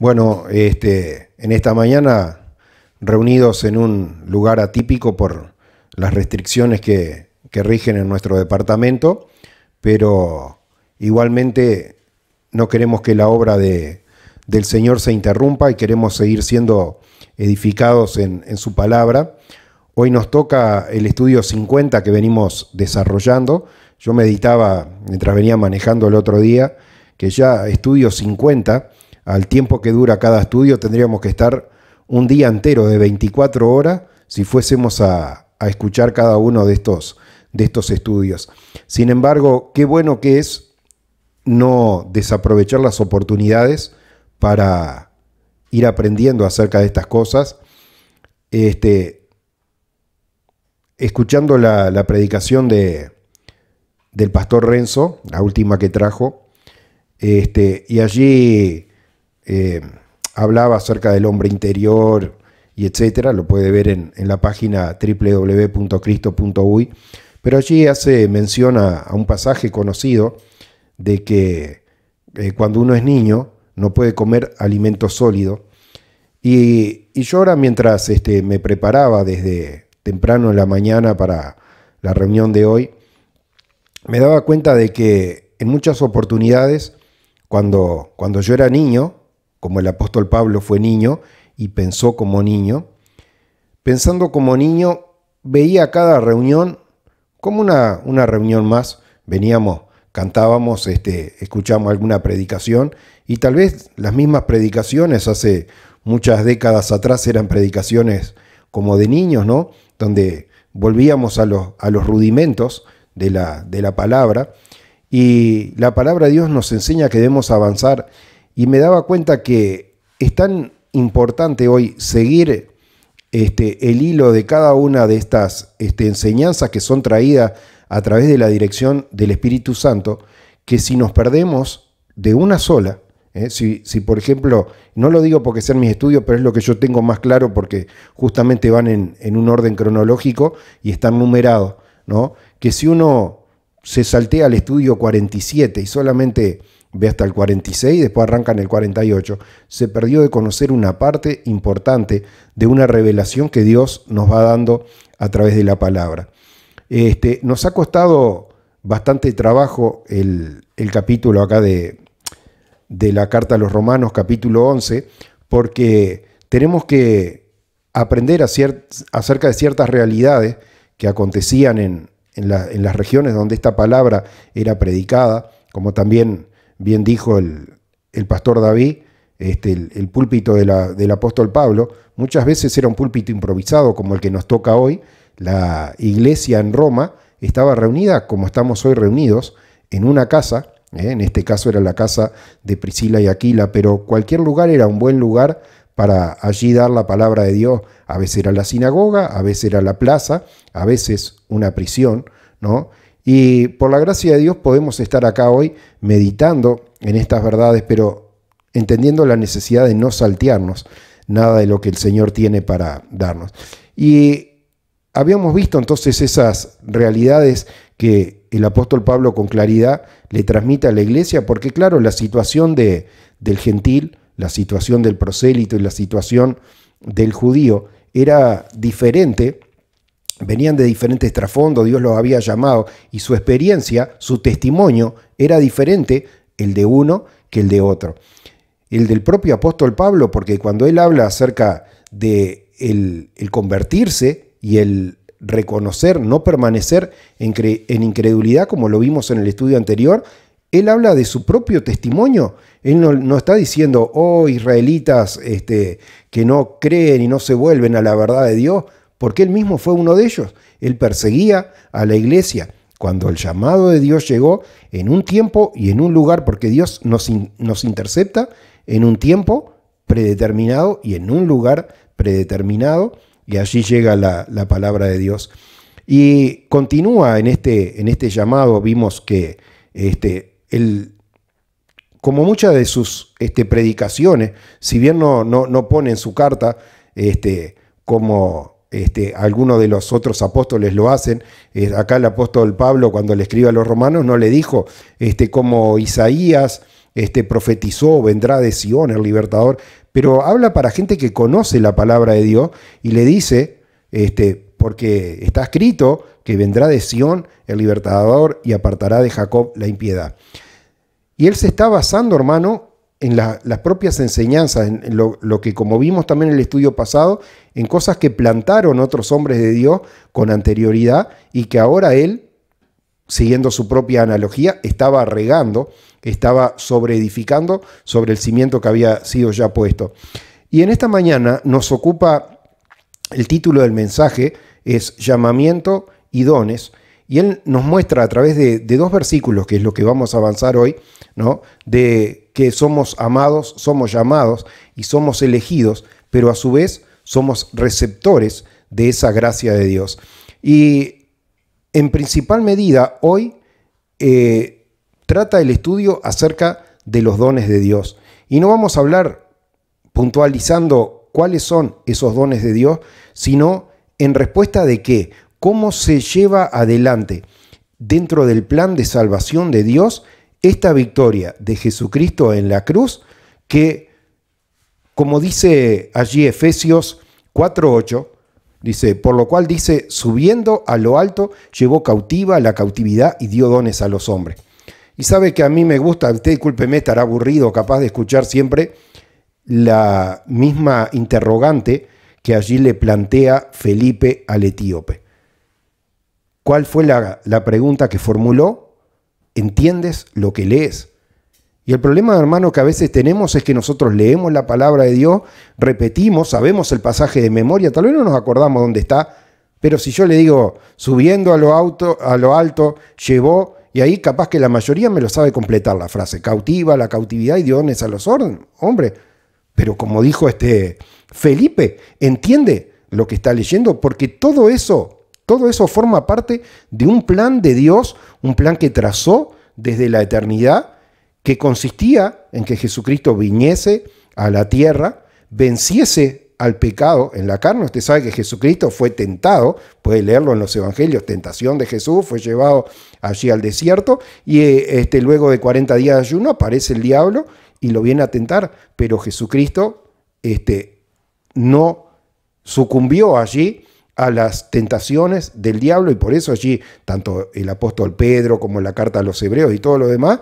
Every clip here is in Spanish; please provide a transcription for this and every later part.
Bueno, este, en esta mañana reunidos en un lugar atípico por las restricciones que, rigen en nuestro departamento, pero igualmente no queremos que la obra de, del Señor se interrumpa y queremos seguir siendo edificados en, en su palabra. Hoy nos toca el estudio 50 que venimos desarrollando. Yo meditaba mientras venía manejando el otro día que ya estudio 50 al tiempo que dura cada estudio, tendríamos que estar un día entero de 24 horas si fuésemos a, escuchar cada uno de estos, de estos estudios. Sin embargo, qué bueno que es no desaprovechar las oportunidades para ir aprendiendo acerca de estas cosas. Este, escuchando la, predicación de, del pastor Renzo, la última que trajo, este, y allí eh, hablaba acerca del hombre interior y etcétera, lo puede ver en, la página www.cristo.uy, pero allí hace mención a, un pasaje conocido de que eh, cuando uno es niño no puede comer alimento sólido. Y, yo ahora mientras este, me preparaba desde temprano en la mañana para la reunión de hoy, me daba cuenta de que en muchas oportunidades, cuando, cuando yo era niño, como el apóstol Pablo fue niño y pensó como niño, pensando como niño veía cada reunión como una, una reunión más, veníamos, cantábamos, este, escuchamos alguna predicación y tal vez las mismas predicaciones hace muchas décadas atrás eran predicaciones como de niños, ¿no? Donde volvíamos a los, a los rudimentos de la, de la palabra y la palabra de Dios nos enseña que debemos avanzar y me daba cuenta que es tan importante hoy seguir este, el hilo de cada una de estas este, enseñanzas que son traídas a través de la dirección del Espíritu Santo, que si nos perdemos de una sola, ¿eh? si, si, por ejemplo, no lo digo porque sean mis estudios, pero es lo que yo tengo más claro porque justamente van en, en un orden cronológico y están numerados, ¿no? que si uno se saltea al estudio 47 y solamente ve hasta el 46 después arranca en el 48, se perdió de conocer una parte importante de una revelación que Dios nos va dando a través de la palabra. Este, nos ha costado bastante trabajo el, capítulo acá de, de la carta a los romanos, capítulo 11, porque tenemos que aprender acerca de ciertas realidades que acontecían en, en, las regiones donde esta palabra era predicada, como también bien dijo el, pastor David, este, el, púlpito del apóstol Pablo, muchas veces era un púlpito improvisado como el que nos toca hoy. La iglesia en Roma estaba reunida como estamos hoy reunidos en una casa, ¿eh? en este caso era la casa de Priscila y Aquila, pero cualquier lugar era un buen lugar para allí dar la palabra de Dios. A veces era la sinagoga, a veces era la plaza, a veces una prisión, ¿no? Y por la gracia de Dios podemos estar acá hoy meditando en estas verdades, pero entendiendo la necesidad de no saltearnos nada de lo que el Señor tiene para darnos. Y habíamos visto entonces esas realidades que el apóstol Pablo con claridad le transmite a la iglesia, porque claro, la situación de, del gentil, la situación del prosélito y la situación del judío era diferente venían de diferentes trasfondos, Dios los había llamado y su experiencia, su testimonio era diferente el de uno que el de otro. El del propio apóstol Pablo, porque cuando él habla acerca de el, convertirse y el reconocer, no permanecer en, incredulidad, como lo vimos en el estudio anterior, él habla de su propio testimonio. Él no, está diciendo, oh israelitas este, que no creen y no se vuelven a la verdad de Dios porque él mismo fue uno de ellos. Él perseguía a la iglesia. Cuando el llamado de Dios llegó en un tiempo y en un lugar, porque Dios nos, intercepta en un tiempo predeterminado y en un lugar predeterminado, y allí llega la, palabra de Dios. Y continúa en este, este llamado, vimos que este, como muchas de sus este, predicaciones, si bien no, pone en su carta este, como, este, algunos de los otros apóstoles lo hacen. Eh, acá el apóstol Pablo, cuando le escribe a los romanos, no le dijo, este, como Isaías este, profetizó, vendrá de Sión el libertador, pero habla para gente que conoce la palabra de Dios y le dice, este, porque está escrito que vendrá de Sión el libertador y apartará de Jacob la impiedad. Y él se está basando, hermano, en las propias enseñanzas, en lo, que como vimos también en el estudio pasado, en cosas que plantaron otros hombres de Dios con anterioridad y que ahora él, siguiendo su propia analogía, estaba regando, estaba sobreedificando sobre el cimiento que había sido ya puesto. Y en esta mañana nos ocupa el título del mensaje, es llamamiento y dones. Y él nos muestra a través de, de dos versículos, que es lo que vamos a avanzar hoy, ¿no? de que somos amados, somos llamados y somos elegidos, pero a su vez somos receptores de esa gracia de Dios. Y en principal medida hoy eh, trata el estudio acerca de los dones de Dios. Y no vamos a hablar puntualizando cuáles son esos dones de Dios, sino en respuesta de qué, cómo se lleva adelante dentro del plan de salvación de Dios esta victoria de Jesucristo en la cruz que, como dice allí Efesios 4.8, dice, por lo cual dice, subiendo a lo alto, llevó cautiva la cautividad y dio dones a los hombres. Y sabe que a mí me gusta, usted discúlpeme, estará aburrido, capaz de escuchar siempre la misma interrogante que allí le plantea Felipe al etíope. ¿Cuál fue la, la pregunta que formuló? entiendes lo que lees. Y el problema, hermano, que a veces tenemos es que nosotros leemos la palabra de Dios, repetimos, sabemos el pasaje de memoria, tal vez no nos acordamos dónde está, pero si yo le digo, subiendo a lo, a lo alto, llevó, y ahí capaz que la mayoría me lo sabe completar la frase, cautiva la cautividad y diones a los órdenes. hombre. Pero como dijo este Felipe, entiende lo que está leyendo, porque todo eso todo eso forma parte de un plan de Dios, un plan que trazó desde la eternidad, que consistía en que Jesucristo viniese a la tierra, venciese al pecado en la carne. Usted sabe que Jesucristo fue tentado, puede leerlo en los evangelios, tentación de Jesús, fue llevado allí al desierto y eh, este, luego de 40 días de ayuno aparece el diablo y lo viene a tentar, pero Jesucristo este, no sucumbió allí a las tentaciones del diablo y por eso allí tanto el apóstol Pedro como la carta a los hebreos y todo lo demás,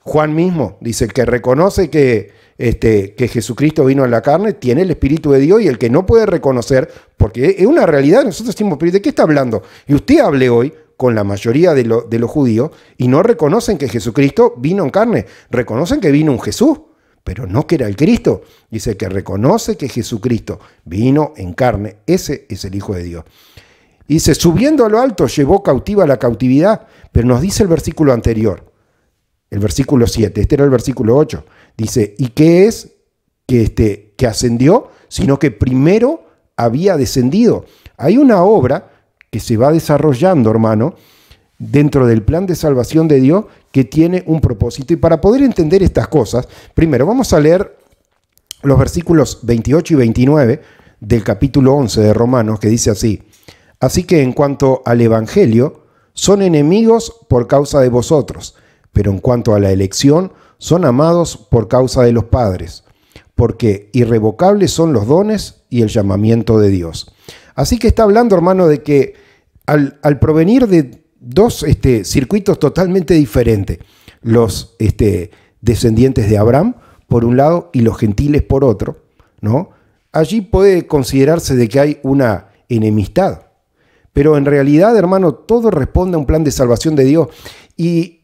Juan mismo dice, el que reconoce que, este, que Jesucristo vino en la carne tiene el Espíritu de Dios y el que no puede reconocer, porque es una realidad, nosotros decimos, ¿de qué está hablando? Y usted hable hoy con la mayoría de, de los judíos y no reconocen que Jesucristo vino en carne, reconocen que vino un Jesús, pero no que era el Cristo. Dice que reconoce que Jesucristo vino en carne, ese es el Hijo de Dios. Dice, subiendo a lo alto llevó cautiva la cautividad, pero nos dice el versículo anterior, el versículo 7, este era el versículo 8, dice, ¿y qué es que, este, que ascendió? Sino que primero había descendido. Hay una obra que se va desarrollando, hermano, dentro del plan de salvación de Dios, que tiene un propósito. Y para poder entender estas cosas, primero vamos a leer los versículos 28 y 29 del capítulo 11 de Romanos, que dice así, así que en cuanto al Evangelio, son enemigos por causa de vosotros, pero en cuanto a la elección, son amados por causa de los padres, porque irrevocables son los dones y el llamamiento de Dios. Así que está hablando, hermano, de que al, al provenir de dos este, circuitos totalmente diferentes. Los este, descendientes de Abraham, por un lado, y los gentiles, por otro. ¿no? Allí puede considerarse de que hay una enemistad. Pero en realidad, hermano, todo responde a un plan de salvación de Dios. Y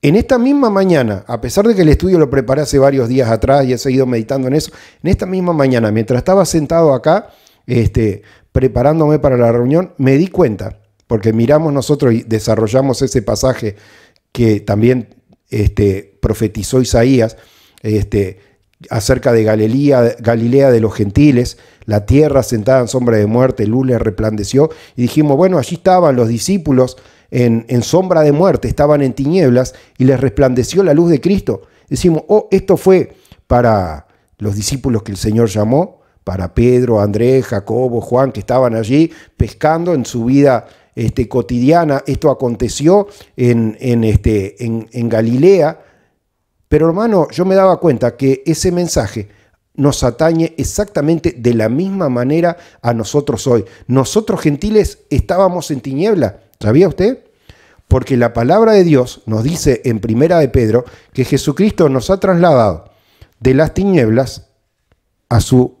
en esta misma mañana, a pesar de que el estudio lo preparé hace varios días atrás y he seguido meditando en eso, en esta misma mañana, mientras estaba sentado acá, este, preparándome para la reunión, me di cuenta porque miramos nosotros y desarrollamos ese pasaje que también este, profetizó Isaías este, acerca de Galilea, de los gentiles, la tierra sentada en sombra de muerte, luz le resplandeció, y dijimos, bueno, allí estaban los discípulos en, en sombra de muerte, estaban en tinieblas, y les resplandeció la luz de Cristo. Decimos, oh, esto fue para los discípulos que el Señor llamó, para Pedro, Andrés, Jacobo, Juan, que estaban allí pescando en su vida este, cotidiana. Esto aconteció en, en, este, en, en Galilea. Pero hermano, yo me daba cuenta que ese mensaje nos atañe exactamente de la misma manera a nosotros hoy. Nosotros gentiles estábamos en tiniebla, ¿sabía usted? Porque la palabra de Dios nos dice en primera de Pedro que Jesucristo nos ha trasladado de las tinieblas a su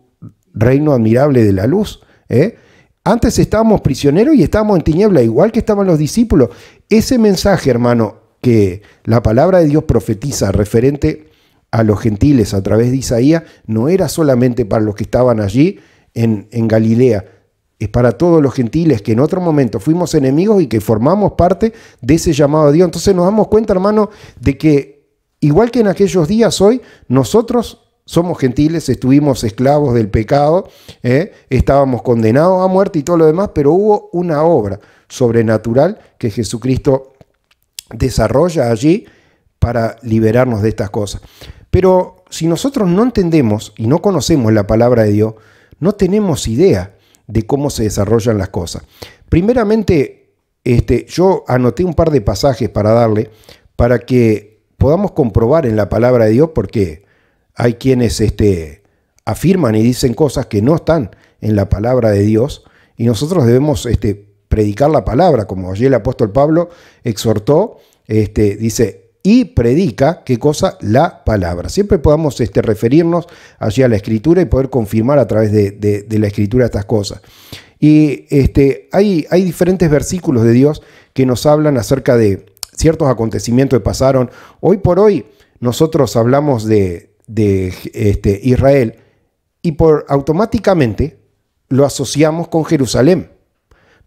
reino admirable de la luz. ¿eh? Antes estábamos prisioneros y estábamos en tiniebla, igual que estaban los discípulos. Ese mensaje, hermano, que la palabra de Dios profetiza referente a los gentiles a través de Isaías, no era solamente para los que estaban allí en, en Galilea, es para todos los gentiles que en otro momento fuimos enemigos y que formamos parte de ese llamado a Dios. Entonces nos damos cuenta, hermano, de que igual que en aquellos días hoy, nosotros somos gentiles, estuvimos esclavos del pecado, ¿eh? estábamos condenados a muerte y todo lo demás, pero hubo una obra sobrenatural que Jesucristo desarrolla allí para liberarnos de estas cosas. Pero si nosotros no entendemos y no conocemos la palabra de Dios, no tenemos idea de cómo se desarrollan las cosas. Primeramente, este, yo anoté un par de pasajes para darle, para que podamos comprobar en la palabra de Dios, porque hay quienes este, afirman y dicen cosas que no están en la palabra de Dios y nosotros debemos este, predicar la palabra, como ayer el apóstol Pablo exhortó, este, dice, y predica, ¿qué cosa? La palabra. Siempre podamos este, referirnos allí a la escritura y poder confirmar a través de, de la escritura estas cosas. Y este, hay, hay, diferentes versículos de Dios que nos hablan acerca de ciertos acontecimientos que pasaron. Hoy por hoy nosotros hablamos de, de este, Israel y por automáticamente lo asociamos con Jerusalén.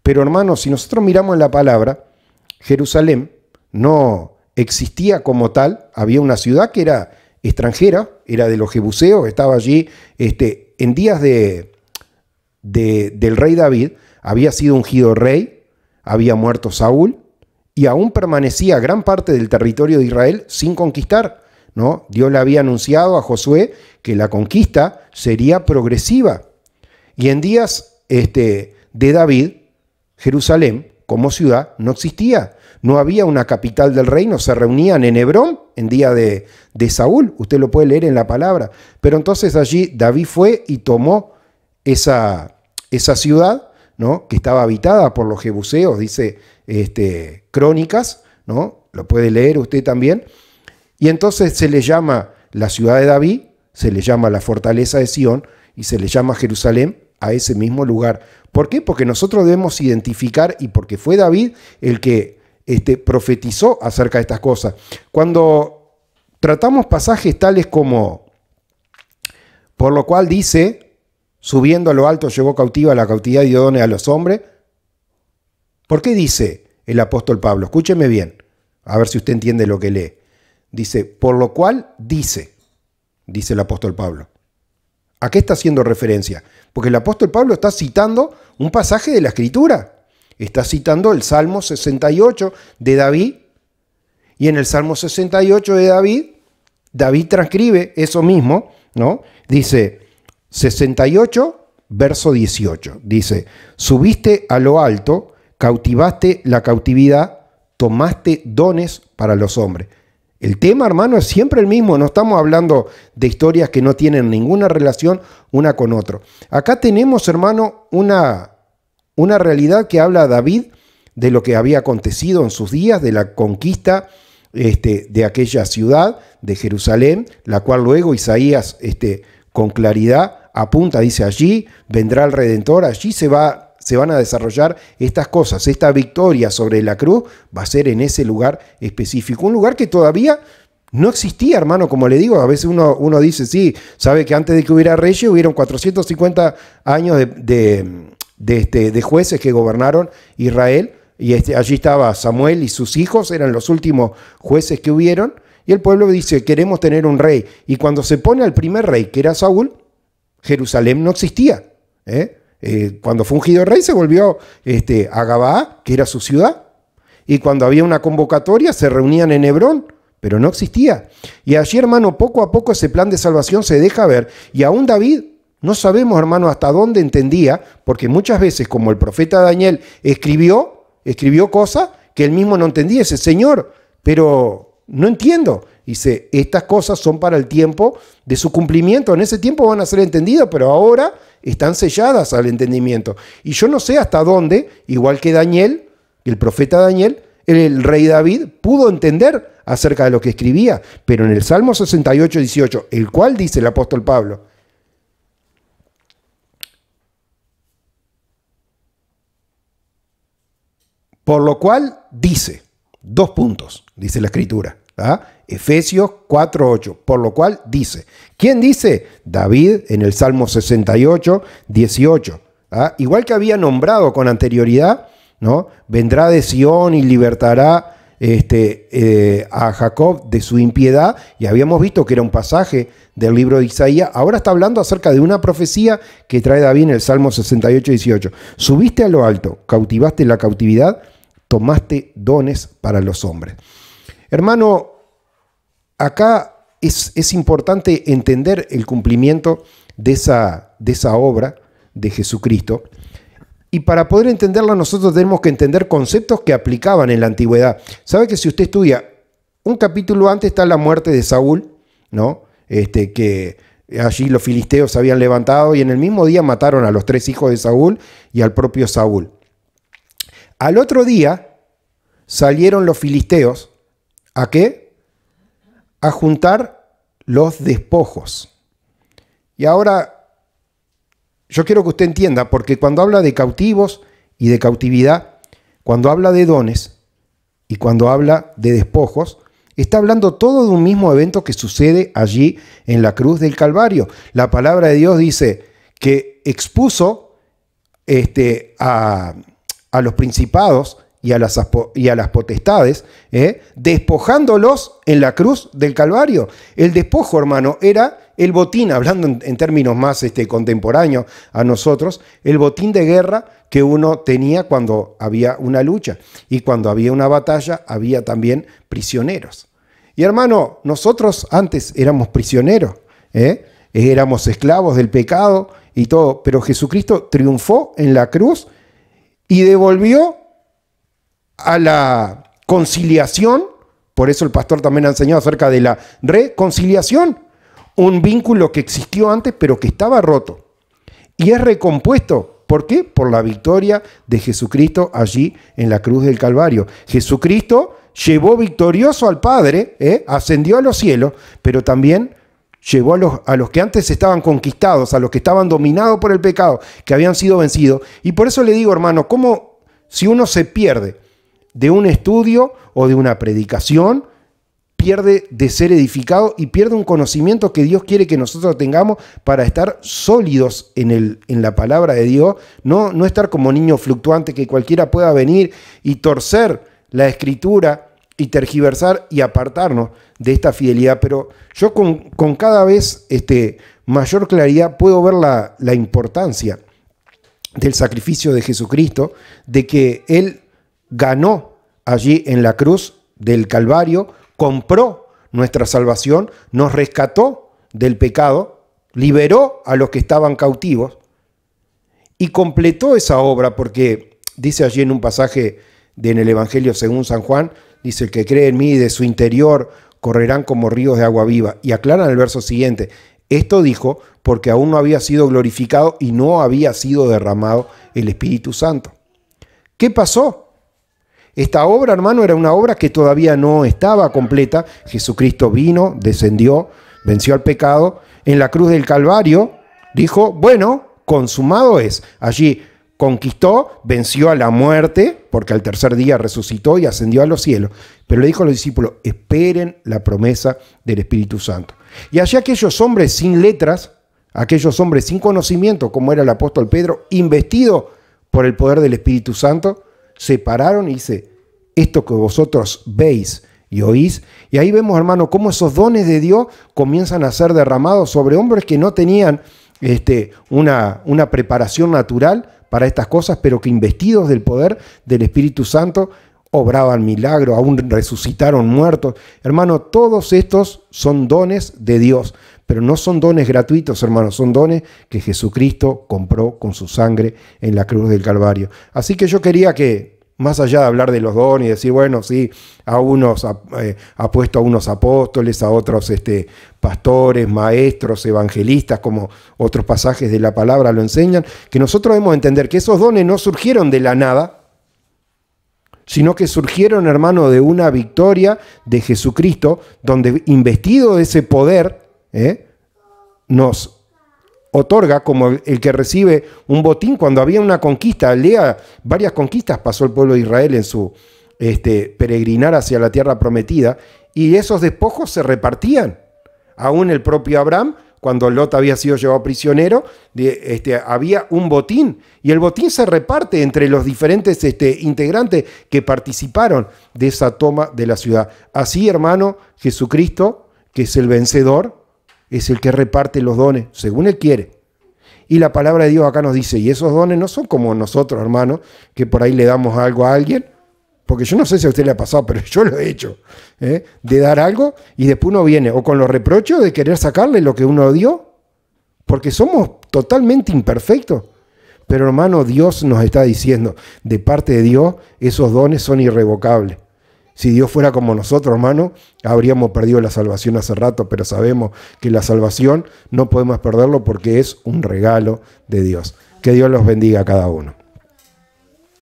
Pero hermanos, si nosotros miramos la palabra, Jerusalén no existía como tal, había una ciudad que era extranjera, era de los jebuseos, estaba allí este, en días de, de, del rey David, había sido ungido rey, había muerto Saúl y aún permanecía gran parte del territorio de Israel sin conquistar. Dios le había anunciado a Josué que la conquista sería progresiva. Y en días este, de David, Jerusalén como ciudad no existía. No había una capital del reino. Se reunían en Hebrón en día de, Saúl. Usted lo puede leer en la palabra. Pero entonces allí David fue y tomó esa, esa ciudad ¿no? que estaba habitada por los jebuseos, dice este, Crónicas. ¿no? Lo puede leer usted también. Y entonces se le llama la ciudad de David, se le llama la fortaleza de Sión y se le llama Jerusalén a ese mismo lugar. ¿Por qué? Porque nosotros debemos identificar y porque fue David el que este, profetizó acerca de estas cosas. Cuando tratamos pasajes tales como, por lo cual dice, subiendo a lo alto llevó cautiva la cautividad de idone a los hombres, ¿por qué dice el apóstol Pablo? Escúcheme bien, a ver si usted entiende lo que lee. Dice, por lo cual dice, dice el apóstol Pablo. ¿A qué está haciendo referencia? Porque el apóstol Pablo está citando un pasaje de la escritura. Está citando el Salmo 68 de David. Y en el Salmo 68 de David, David transcribe eso mismo, ¿no? Dice 68, verso 18. Dice, subiste a lo alto, cautivaste la cautividad, tomaste dones para los hombres. El tema, hermano, es siempre el mismo. No estamos hablando de historias que no tienen ninguna relación una con otra. Acá tenemos, hermano, una, una realidad que habla David de lo que había acontecido en sus días, de la conquista este, de aquella ciudad, de Jerusalén, la cual luego Isaías este, con claridad apunta, dice allí, vendrá el Redentor, allí se va se van a desarrollar estas cosas. Esta victoria sobre la cruz va a ser en ese lugar específico. Un lugar que todavía no existía, hermano, como le digo, a veces uno, uno dice, sí, sabe que antes de que hubiera reyes hubieron 450 años este, de, jueces que gobernaron Israel, y este, allí estaba Samuel y sus hijos, eran los últimos jueces que hubieron, y el pueblo dice, queremos tener un rey, y cuando se pone al primer rey, que era Saúl, Jerusalén no existía. ¿eh? Eh, cuando fue ungido rey se volvió este, a Gabá, que era su ciudad. Y cuando había una convocatoria se reunían en Hebrón, pero no existía. Y allí, hermano, poco a poco ese plan de salvación se deja ver. Y aún David, no sabemos, hermano, hasta dónde entendía, porque muchas veces, como el profeta Daniel escribió, escribió cosas que él mismo no entendía. Ese Señor, pero no entiendo. Dice, estas cosas son para el tiempo de su cumplimiento. En ese tiempo van a ser entendidas, pero ahora están selladas al entendimiento. Y yo no sé hasta dónde, igual que Daniel, el profeta Daniel, el rey David pudo entender acerca de lo que escribía, pero en el Salmo 68, 18, el cual dice el apóstol Pablo, por lo cual dice, dos puntos, dice la escritura, ¿Ah? Efesios 4.8, por lo cual dice, ¿quién dice? David en el Salmo 68, 18. ¿ah? Igual que había nombrado con anterioridad, ¿no? Vendrá de Sión y libertará este, eh, a Jacob de su impiedad, y habíamos visto que era un pasaje del libro de Isaías, ahora está hablando acerca de una profecía que trae David en el Salmo 68, 18. Subiste a lo alto, cautivaste la cautividad, tomaste dones para los hombres. Hermano, acá es, importante entender el cumplimiento de esa, de esa obra de Jesucristo. Y para poder entenderla nosotros tenemos que entender conceptos que aplicaban en la antigüedad. ¿Sabe que si usted estudia un capítulo antes está la muerte de Saúl, ¿no? Este, que allí los filisteos se habían levantado y en el mismo día mataron a los tres hijos de Saúl y al propio Saúl. Al otro día salieron los filisteos ¿A qué? A juntar los despojos. Y ahora, yo quiero que usted entienda, porque cuando habla de cautivos y de cautividad, cuando habla de dones y cuando habla de despojos, Está hablando todo de un mismo evento que sucede allí en la cruz del Calvario. La palabra de Dios dice que expuso este, a, a los principados, y a las, y a las potestades, ¿eh? despojándolos en la cruz del Calvario. El despojo, hermano, era el botín, hablando en, términos más este, contemporáneos a nosotros, el botín de guerra que uno tenía cuando había una lucha. Y cuando había una batalla, había también prisioneros. Y hermano, nosotros antes éramos prisioneros, ¿eh? éramos esclavos del pecado y todo, pero Jesucristo triunfó en la cruz y devolvió a la conciliación, por eso el pastor también ha enseñado acerca de la reconciliación, un vínculo que existió antes pero que estaba roto y es recompuesto. ¿Por qué? Por la victoria de Jesucristo allí en la cruz del Calvario. Jesucristo llevó victorioso al Padre, ¿eh? ascendió a los cielos, pero también llevó a los, a los, que antes estaban conquistados, a los que estaban dominados por el pecado, que habían sido vencidos. Y por eso le digo, hermano, ¿cómo si uno se pierde? de un estudio o de una predicación, pierde de ser edificado y pierde un conocimiento que Dios quiere que nosotros tengamos para estar sólidos en, el, en la palabra de Dios, no, no estar como niño fluctuante que cualquiera pueda venir y torcer la escritura y tergiversar y apartarnos de esta fidelidad. Pero yo con, cada vez este, mayor claridad puedo ver la, la importancia del sacrificio de Jesucristo, de que Él ganó allí en la cruz del Calvario, compró nuestra salvación, nos rescató del pecado, liberó a los que estaban cautivos y completó esa obra porque dice allí en un pasaje en el Evangelio según San Juan, dice el que cree en mí de su interior correrán como ríos de agua viva. Y en el verso siguiente, esto dijo porque aún no había sido glorificado y no había sido derramado el Espíritu Santo. ¿Qué pasó? Esta obra, hermano, era una obra que todavía no estaba completa. Jesucristo vino, descendió, venció al pecado. En la cruz del Calvario dijo, bueno, consumado es. Allí conquistó, venció a la muerte, porque al tercer día resucitó y ascendió a los cielos. Pero le dijo a los discípulos, esperen la promesa del Espíritu Santo. Y allí aquellos hombres sin letras, aquellos hombres sin conocimiento, como era el apóstol Pedro, investido por el poder del Espíritu Santo, separaron y dice, esto que vosotros veis y oís. Y ahí vemos, hermano, cómo esos dones de Dios comienzan a ser derramados sobre hombres que no tenían este, una, una preparación natural para estas cosas, pero que investidos del poder del Espíritu Santo obraban milagros, aún resucitaron muertos. Hermano, todos estos son dones de Dios. Pero no son dones gratuitos, hermanos, son dones que Jesucristo compró con su sangre en la cruz del Calvario. Así que yo quería que, más allá de hablar de los dones y decir, bueno, sí, a unos eh, ha, puesto a unos apóstoles, a otros este, pastores, maestros, evangelistas, como otros pasajes de la palabra lo enseñan, que nosotros debemos entender que esos dones no surgieron de la nada, sino que surgieron, hermano, de una victoria de Jesucristo, donde investido de ese poder, ¿eh? nos otorga como el que recibe un botín cuando había una conquista. Lea, varias conquistas pasó el pueblo de Israel en su este, peregrinar hacia la tierra prometida y esos despojos se repartían. Aún el propio Abraham, cuando Lot había sido llevado prisionero, este, había un botín y el botín se reparte entre los diferentes este, integrantes que participaron de esa toma de la ciudad. Así, hermano, Jesucristo, que es el vencedor, es el que reparte los dones según Él quiere. Y la palabra de Dios acá nos dice, y esos dones no son como nosotros, hermano, que por ahí le damos algo a alguien, porque yo no sé si a usted le ha pasado, pero yo lo he hecho, ¿eh? de dar algo y después uno viene o con los reproches de querer sacarle lo que uno dio, porque somos totalmente imperfectos. Pero hermano, Dios nos está diciendo, de parte de Dios, esos dones son irrevocables. Si Dios fuera como nosotros, hermano, habríamos perdido la salvación hace rato, pero sabemos que la salvación no podemos perderlo porque es un regalo de Dios. Que Dios los bendiga a cada uno.